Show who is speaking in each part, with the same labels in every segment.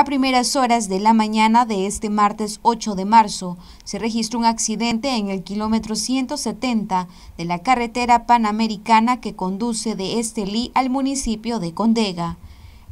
Speaker 1: A primeras horas de la mañana de este martes 8 de marzo se registró un accidente en el kilómetro 170 de la carretera panamericana que conduce de Estelí al municipio de Condega.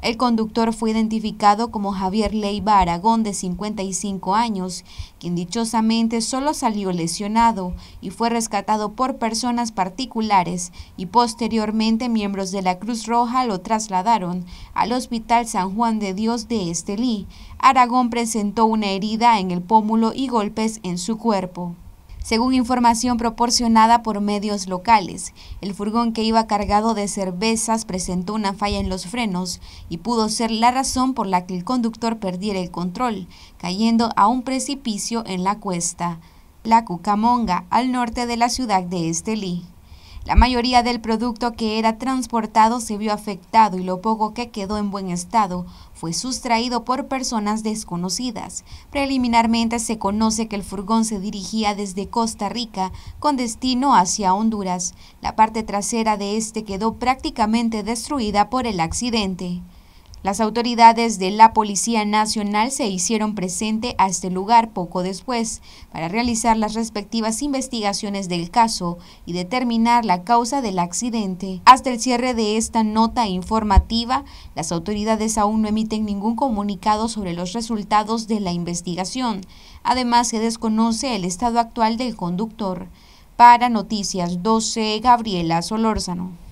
Speaker 1: El conductor fue identificado como Javier Leiva Aragón, de 55 años, quien dichosamente solo salió lesionado y fue rescatado por personas particulares y posteriormente miembros de la Cruz Roja lo trasladaron al Hospital San Juan de Dios de Estelí. Aragón presentó una herida en el pómulo y golpes en su cuerpo. Según información proporcionada por medios locales, el furgón que iba cargado de cervezas presentó una falla en los frenos y pudo ser la razón por la que el conductor perdiera el control, cayendo a un precipicio en la cuesta, la Cucamonga, al norte de la ciudad de Estelí. La mayoría del producto que era transportado se vio afectado y lo poco que quedó en buen estado fue sustraído por personas desconocidas. Preliminarmente se conoce que el furgón se dirigía desde Costa Rica con destino hacia Honduras. La parte trasera de este quedó prácticamente destruida por el accidente. Las autoridades de la Policía Nacional se hicieron presente a este lugar poco después para realizar las respectivas investigaciones del caso y determinar la causa del accidente. Hasta el cierre de esta nota informativa, las autoridades aún no emiten ningún comunicado sobre los resultados de la investigación. Además, se desconoce el estado actual del conductor. Para Noticias 12, Gabriela Solórzano.